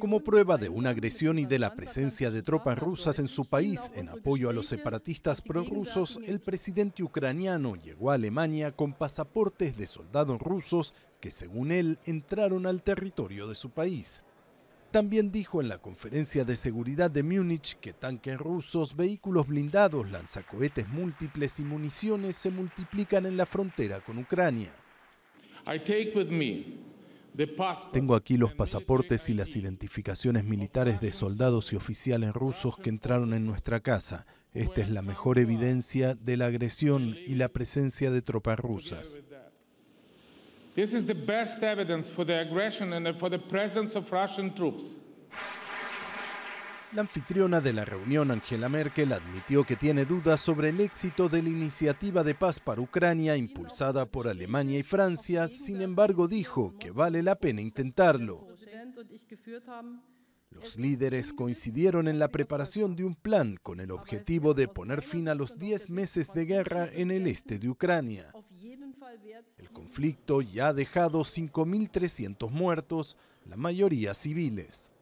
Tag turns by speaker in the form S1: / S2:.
S1: Como prueba de una agresión y de la presencia de tropas rusas en su país en apoyo a los separatistas prorrusos, el presidente ucraniano llegó a Alemania con pasaportes de soldados rusos que, según él, entraron al territorio de su país. También dijo en la conferencia de seguridad de Múnich que tanques rusos, vehículos blindados, lanzacohetes múltiples y municiones se multiplican en la frontera con Ucrania. Tengo aquí los pasaportes y las identificaciones militares de soldados y oficiales rusos que entraron en nuestra casa. Esta es la mejor evidencia de la agresión y la presencia de tropas rusas. Russian la anfitriona de la reunión, Angela Merkel, admitió que tiene dudas sobre el éxito de la iniciativa de paz para Ucrania impulsada por Alemania y Francia, sin embargo dijo que vale la pena intentarlo. Los líderes coincidieron en la preparación de un plan con el objetivo de poner fin a los 10 meses de guerra en el este de Ucrania. El conflicto ya ha dejado 5.300 muertos, la mayoría civiles.